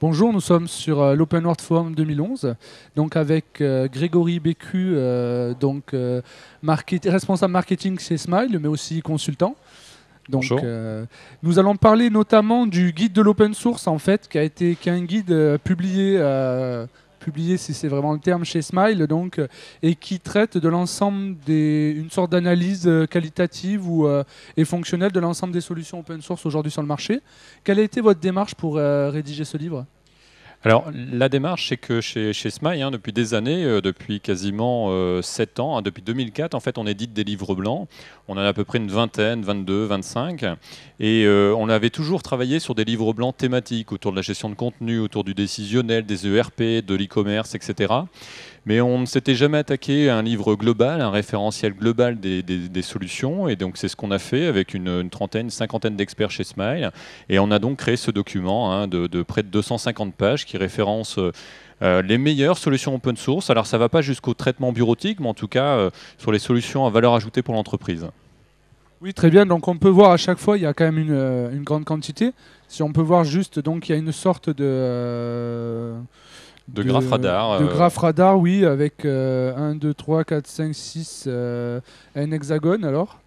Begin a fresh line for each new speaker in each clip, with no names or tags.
Bonjour, nous sommes sur euh, l'Open World Forum 2011, donc avec euh, Grégory Bécu, euh, donc responsable marketing chez Smile, mais aussi consultant. Donc, nous allons parler notamment du guide de l'open source en fait, qui a été qui un guide publié publié, si c'est vraiment le terme, chez Smile, donc, euh, et qui traite de l'ensemble des. une sorte d'analyse euh, qualitative ou, euh, et fonctionnelle de l'ensemble des solutions open source aujourd'hui sur le marché. Quelle a été votre démarche pour rédiger ce livre
alors, la démarche, c'est que chez, chez SMAI, hein, depuis des années, euh, depuis quasiment 7 euh, ans, hein, depuis 2004, en fait, on édite des livres blancs. On en a à peu près une vingtaine, 22, 25. Et euh, on avait toujours travaillé sur des livres blancs thématiques autour de la gestion de contenu, autour du décisionnel, des ERP, de l'e-commerce, etc. Mais on ne s'était jamais attaqué à un livre global, un référentiel global des, solutions. Et donc, c'est ce qu'on a fait avec une, trentaine, cinquantaine d'experts chez Smile. Et on a donc créé ce document hein, de, près de 250 pages qui référence. Euh, euh, les meilleures solutions open source. Alors ça ne va pas jusqu'au traitement bureautique, mais en tout cas euh, sur les solutions à valeur ajoutée pour l'entreprise.
Oui, très bien. Donc on peut voir à chaque fois, il y a quand même une, une grande quantité. Si on peut voir juste, donc il y a une sorte de de, Graph Radar. De euh. Graph Radar, oui, avec 1, 2, 3, 4, 5, 6, un hexagone alors.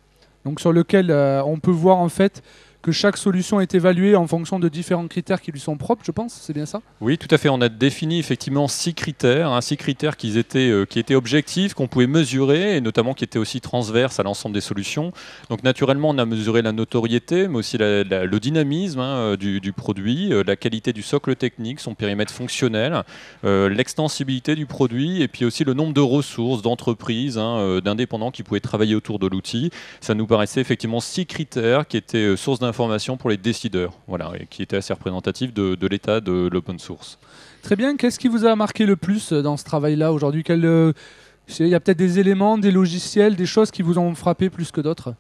Donc sur lequel euh, on peut voir en fait que chaque solution est évaluée en fonction de différents critères qui lui sont propres, je pense, c'est bien ça
Oui, tout à fait. On a défini effectivement six critères, hein, six critères qui étaient, euh, qui étaient objectifs, qu'on pouvait mesurer, et notamment qui étaient aussi transverses à l'ensemble des solutions. Donc naturellement, on a mesuré la notoriété, mais aussi le dynamisme hein, euh, du, produit, euh, la qualité du socle technique, son périmètre fonctionnel, l'extensibilité du produit, et puis aussi le nombre de ressources, d'entreprises, hein, d'indépendants qui pouvaient travailler autour de l'outil. Ça nous paraissait effectivement six critères qui étaient source d'information information pour les décideurs, voilà, qui était assez représentatif de, l'état de l'open source.
Très bien, qu'est-ce qui vous a marqué le plus euh, dans ce travail-là aujourd'hui euh, Il y a peut-être des éléments, des logiciels, des choses qui vous ont frappé plus que d'autres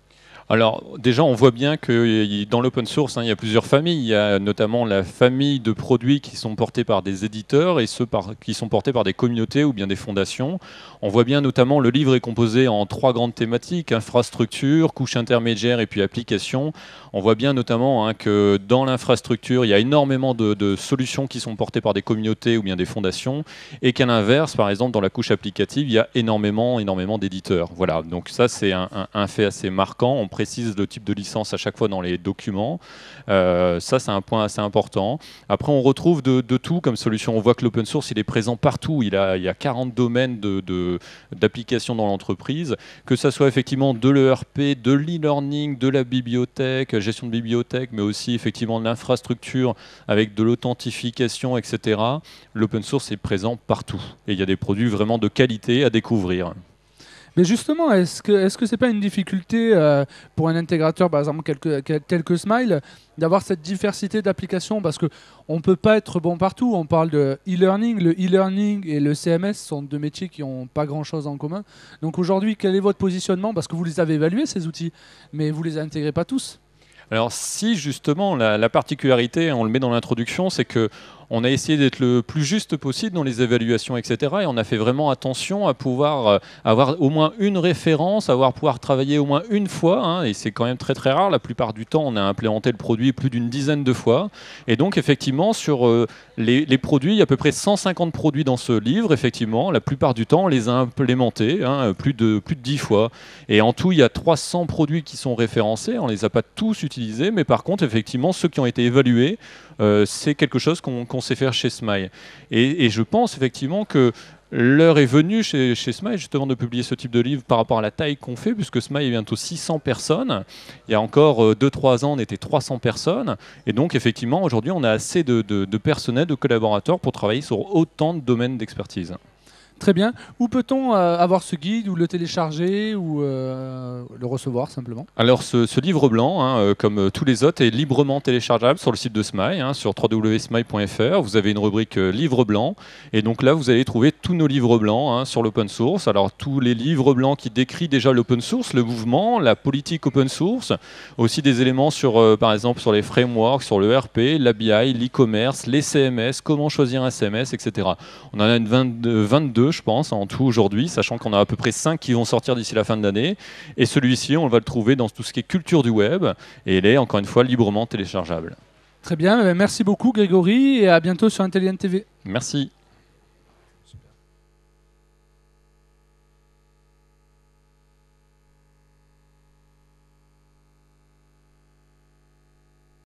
alors déjà, on voit bien que dans l'open source, hein, il y a plusieurs familles. Il y a notamment la famille de produits qui sont portés par des éditeurs et ceux par, qui sont portés par des communautés ou bien des fondations. On voit bien notamment le livre est composé en trois grandes thématiques, infrastructure, couche intermédiaire et puis application. On voit bien notamment hein, que dans l'infrastructure, il y a énormément de, solutions qui sont portées par des communautés ou bien des fondations et qu'à l'inverse, par exemple, dans la couche applicative, il y a énormément, énormément d'éditeurs. Voilà, donc ça c'est un, fait assez marquant précise le type de licence à chaque fois dans les documents. Euh, ça, c'est un point assez important. Après, on retrouve de, tout comme solution. On voit que l'open source, il est présent partout. Il, y a 40 domaines d'application de, dans l'entreprise, que ce soit effectivement de l'ERP, de l'e-learning, de la bibliothèque, gestion de bibliothèque, mais aussi effectivement de l'infrastructure avec de l'authentification, etc. L'open source est présent partout. Et il y a des produits vraiment de qualité à découvrir.
Mais justement, est-ce que est-ce que c'est pas une difficulté euh, pour un intégrateur, par exemple quelques tel que Smile, d'avoir cette diversité d'applications parce que on peut pas être bon partout. On parle de e-learning, le e-learning et le CMS sont deux métiers qui n'ont pas grand-chose en commun. Donc aujourd'hui, quel est votre positionnement Parce que vous les avez évalués ces outils, mais vous les intégrez pas tous.
Alors si justement la, la particularité, on le met dans l'introduction, c'est que on a essayé d'être le plus juste possible dans les évaluations, etc. Et on a fait vraiment attention à pouvoir euh, avoir au moins une référence, avoir pouvoir travailler au moins une fois. Hein, et c'est quand même très très rare. La plupart du temps, on a implémenté le produit plus d'une dizaine de fois. Et donc effectivement, sur euh, les, produits, il y a à peu près 150 produits dans ce livre. Effectivement, la plupart du temps, on les a implémentés hein, plus de plus de 10 fois. Et en tout, il y a 300 produits qui sont référencés. On les a pas tous utilisés, mais par contre, effectivement, ceux qui ont été évalués euh, c'est quelque chose qu'on sait faire chez Smile. Et, je pense effectivement que l'heure est venue chez, chez Smile justement de publier ce type de livre par rapport à la taille qu'on fait, puisque Smile est bientôt 600 personnes. Il y a encore 2-3 euh, ans, on était 300 personnes. Et donc effectivement, aujourd'hui, on a assez de personnel, de collaborateurs pour travailler sur autant de domaines d'expertise.
Très bien. Où peut-on euh, avoir ce guide ou le télécharger ou euh, le recevoir simplement
Alors ce, livre blanc, hein, euh, comme tous les autres, est librement téléchargeable sur le site de Smile, hein, sur www.smai.fr. Vous avez une rubrique livre blanc et donc là vous allez trouver tous nos livres blancs hein, sur l'open source. Alors tous les livres blancs qui décrit déjà l'open source, le mouvement, la politique open source, aussi des éléments sur par exemple sur les frameworks, sur le RP, l'ABI, l'e-commerce, les CMS, comment choisir un CMS, etc. On en a une 22 je pense, en tout aujourd'hui, sachant qu'on a à peu près 5 qui vont sortir d'ici la fin de l'année. Et celui-ci, on va le trouver dans tout ce qui est culture du web. Et il est, encore une fois, librement téléchargeable.
Très bien, eh ben, merci beaucoup Grégory et à bientôt sur Intelligent TV.
Merci.